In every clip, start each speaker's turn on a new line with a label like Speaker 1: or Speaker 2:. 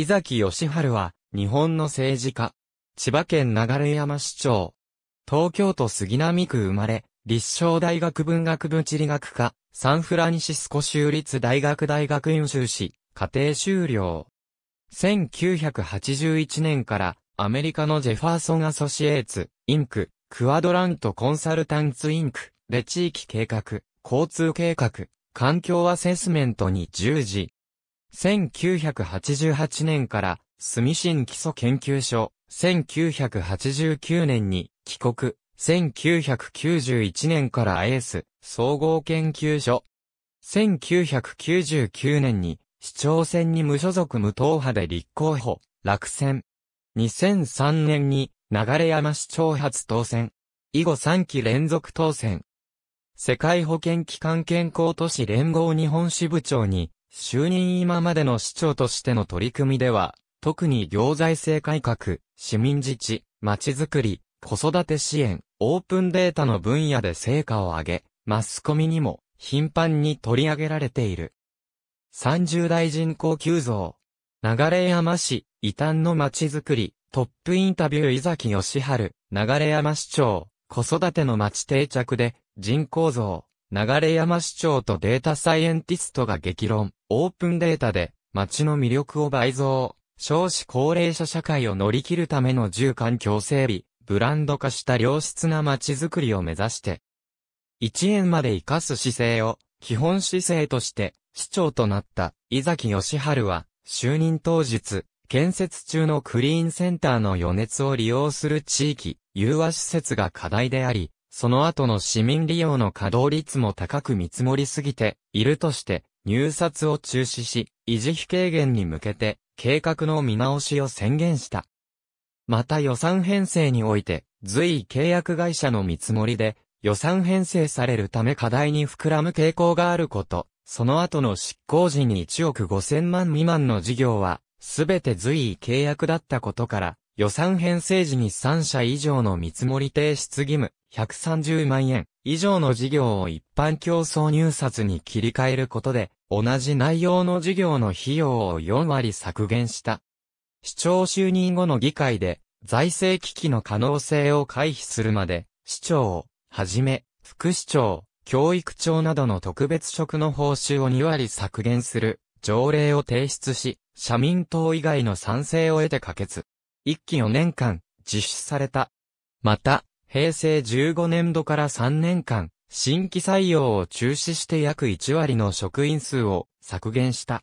Speaker 1: 伊崎義春は、日本の政治家。千葉県流山市長。東京都杉並区生まれ、立正大学文学部地理学科、サンフランシスコ州立大学大学院修士、家庭修了。1981年から、アメリカのジェファーソン・アソシエーツ、インク、クアドラント・コンサルタンツ・インク、で地域計画、交通計画、環境アセスメントに従事。1988年から、住新基礎研究所、1989年に、帰国、1991年からエース、総合研究所、1999年に、市長選に無所属無党派で立候補、落選。2003年に、流山市長初当選。以後3期連続当選。世界保健機関健康都市連合日本支部長に、就任今までの市長としての取り組みでは、特に行財政改革、市民自治、ちづくり、子育て支援、オープンデータの分野で成果を上げ、マスコミにも頻繁に取り上げられている。30代人口急増。流山市、異端のちづくり、トップインタビュー伊崎義春、流山市長、子育ての町定着で、人口増。流山市長とデータサイエンティストが激論、オープンデータで街の魅力を倍増、少子高齢者社会を乗り切るための住環境整備、ブランド化した良質な街づくりを目指して、1円まで活かす姿勢を基本姿勢として市長となった伊崎義春は就任当日、建設中のクリーンセンターの余熱を利用する地域、融和施設が課題であり、その後の市民利用の稼働率も高く見積もりすぎているとして、入札を中止し、維持費軽減に向けて、計画の見直しを宣言した。また予算編成において、随意契約会社の見積もりで、予算編成されるため課題に膨らむ傾向があること、その後の執行時に1億5000万未満の事業は、すべて随意契約だったことから、予算編成時に3社以上の見積もり提出義務、130万円以上の事業を一般競争入札に切り替えることで、同じ内容の事業の費用を4割削減した。市長就任後の議会で、財政危機の可能性を回避するまで、市長をはじめ、副市長、教育長などの特別職の報酬を2割削減する条例を提出し、社民党以外の賛成を得て可決。一期4年間実施された。また、平成15年度から3年間、新規採用を中止して約1割の職員数を削減した。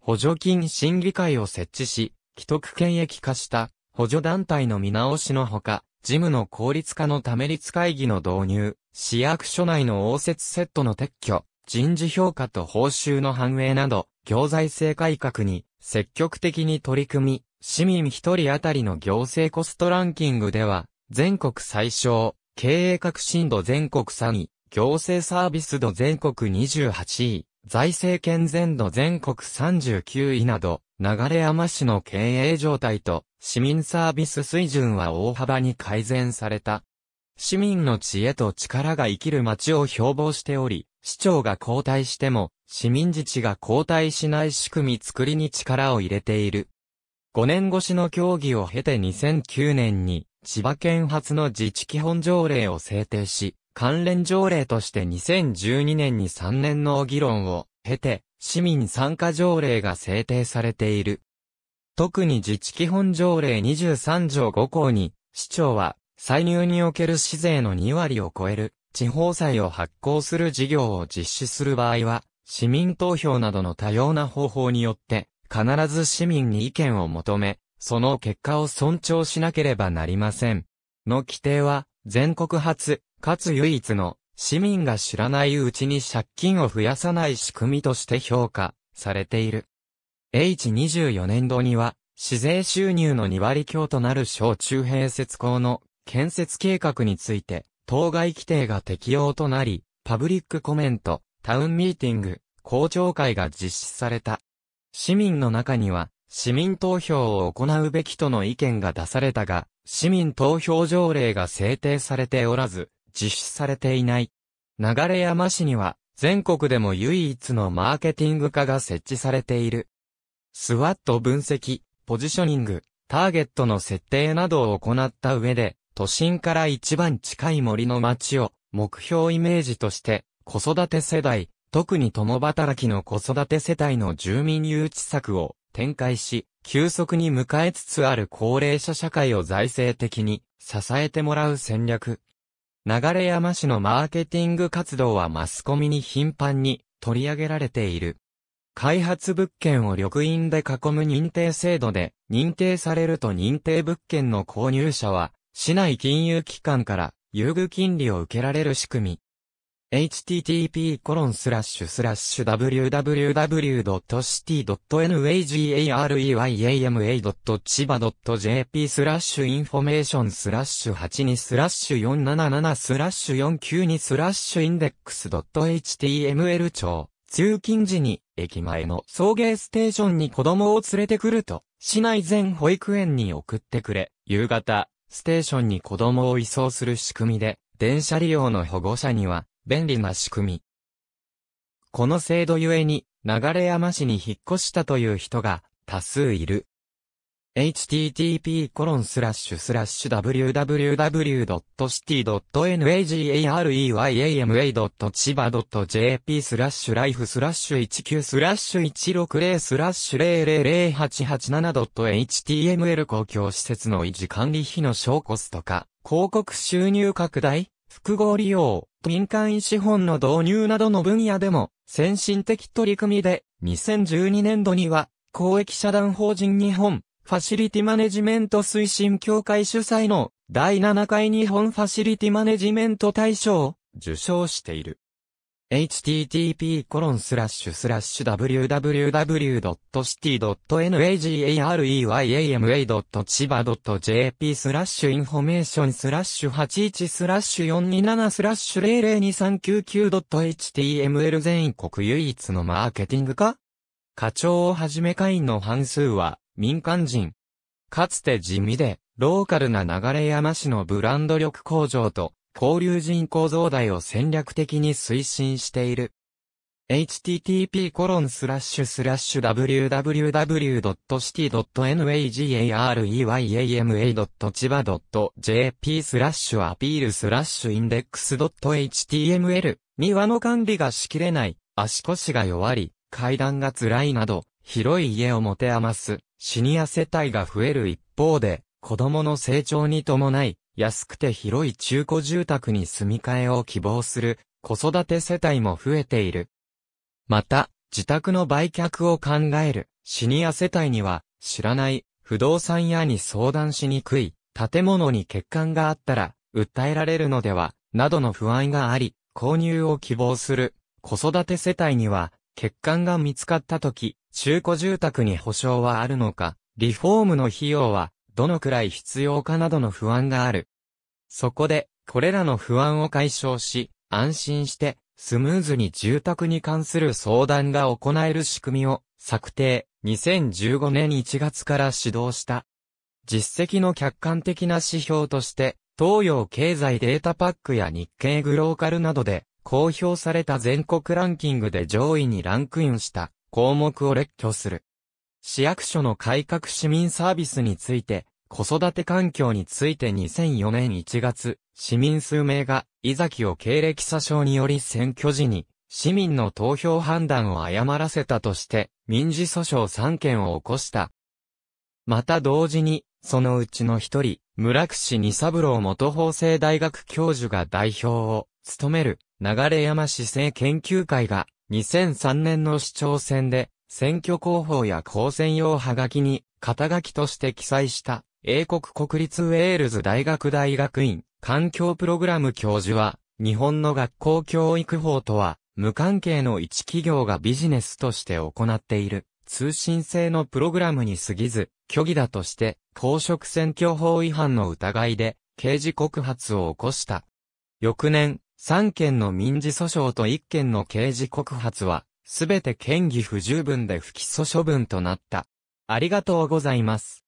Speaker 1: 補助金審議会を設置し、既得権益化した補助団体の見直しのほか、事務の効率化のため立会議の導入、市役所内の応接セットの撤去、人事評価と報酬の反映など、行財政改革に積極的に取り組み、市民一人当たりの行政コストランキングでは、全国最小、経営革新度全国3位、行政サービス度全国28位、財政健全度全国39位など、流山市の経営状態と市民サービス水準は大幅に改善された。市民の知恵と力が生きる街を標榜しており、市長が交代しても、市民自治が交代しない仕組み作りに力を入れている。5年越しの協議を経て2009年に、千葉県初の自治基本条例を制定し、関連条例として2012年に3年の議論を経て、市民参加条例が制定されている。特に自治基本条例23条5項に、市長は、歳入における市税の2割を超える、地方債を発行する事業を実施する場合は、市民投票などの多様な方法によって、必ず市民に意見を求め、その結果を尊重しなければなりません。の規定は、全国初、かつ唯一の、市民が知らないうちに借金を増やさない仕組みとして評価されている。H24 年度には、市税収入の2割強となる小中併設校の建設計画について、当該規定が適用となり、パブリックコメント、タウンミーティング、校長会が実施された。市民の中には、市民投票を行うべきとの意見が出されたが、市民投票条例が制定されておらず、実施されていない。流山市には、全国でも唯一のマーケティング課が設置されている。スワット分析、ポジショニング、ターゲットの設定などを行った上で、都心から一番近い森の町を目標イメージとして、子育て世代、特に共働きの子育て世帯の住民誘致策を展開し、急速に迎えつつある高齢者社会を財政的に支えてもらう戦略。流山市のマーケティング活動はマスコミに頻繁に取り上げられている。開発物件を緑印で囲む認定制度で認定されると認定物件の購入者は市内金融機関から優遇金利を受けられる仕組み。http://www.city.nagareya.chiba.jp スラッシュインフォメーションスラッシュ82スラッシュ477スラッシュ492スラッシュインデックス .html 町。通勤時に駅前の送迎ステーションに子供を連れてくると市内全保育園に送ってくれ夕方ステーションに子供を移送する仕組みで電車利用の保護者には便利な仕組み。この制度ゆえに、流山市に引っ越したという人が多数いる。http://www.city.nagayama.chiba.jp r スラッシュライフスラッシュ19スラッシュ160スラッシュ0 0 0 8 8 7 h t m l 公共施設の維持管理費の小コストか、広告収入拡大、複合利用、民間資本の導入などの分野でも先進的取り組みで、2012年度には公益社団法人日本ファシリティマネジメント推進協会主催の第7回日本ファシリティマネジメント大賞を受賞している。http://www.city.nagreya.chiba.jp スラッシュインフォメーションスラッシュ81スラッシュ427スラッシュ 002399.html 全国唯一のマーケティングか課長をはじめ会員の半数は民間人。かつて地味でローカルな流山市のブランド力向上と交流人口増大を戦略的に推進している。h t t p w w w c i t y n a g a r e y a m a c h i b a j p スラッシュアピールスラッシュインデックス .html 庭の管理がしきれない、足腰が弱り、階段が辛いなど、広い家を持て余す、シニア世帯が増える一方で、子供の成長に伴い、安くて広い中古住宅に住み替えを希望する子育て世帯も増えている。また、自宅の売却を考えるシニア世帯には知らない不動産屋に相談しにくい建物に欠陥があったら訴えられるのではなどの不安があり購入を希望する子育て世帯には欠陥が見つかった時中古住宅に保証はあるのかリフォームの費用はどのくらい必要かなどの不安がある。そこで、これらの不安を解消し、安心して、スムーズに住宅に関する相談が行える仕組みを策定、2015年1月から始動した。実績の客観的な指標として、東洋経済データパックや日経グローカルなどで公表された全国ランキングで上位にランクインした項目を列挙する。市役所の改革市民サービスについて、子育て環境について2004年1月、市民数名が、伊崎を経歴詐称により選挙時に、市民の投票判断を誤らせたとして、民事訴訟3件を起こした。また同時に、そのうちの一人、村串二三郎元法政大学教授が代表を務める流山市政研究会が2003年の市長選で選挙広報や公選用はがきに肩書きとして記載した英国国立ウェールズ大学大学院環境プログラム教授は、日本の学校教育法とは、無関係の一企業がビジネスとして行っている、通信制のプログラムに過ぎず、虚偽だとして、公職選挙法違反の疑いで、刑事告発を起こした。翌年、3件の民事訴訟と1件の刑事告発は、すべて嫌疑不十分で不起訴処分となった。ありがとうございます。